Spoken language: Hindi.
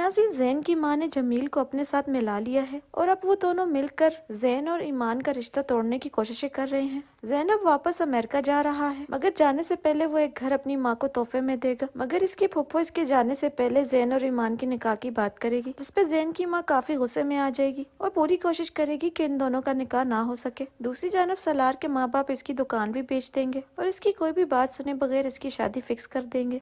नाजीन जैन की माँ ने जमील को अपने साथ मिला लिया है और अब वो दोनों मिलकर जैन और ईमान का रिश्ता तोड़ने की कोशिशें कर रहे हैं जैन अब वापस अमेरिका जा रहा है मगर जाने से पहले वो एक घर अपनी माँ को तोहफे में देगा मगर इसकी फुफो इसके जाने से पहले जैन और ईमान की निकाह की बात करेगी जिसपे जैन की माँ काफी गुस्से में आ जाएगी और पूरी कोशिश करेगी की इन दोनों का निकाह ना हो सके दूसरी जानब सलार के माँ बाप इसकी दुकान भी बेच देंगे और इसकी कोई भी बात सुने बगैर इसकी शादी फिक्स कर देंगे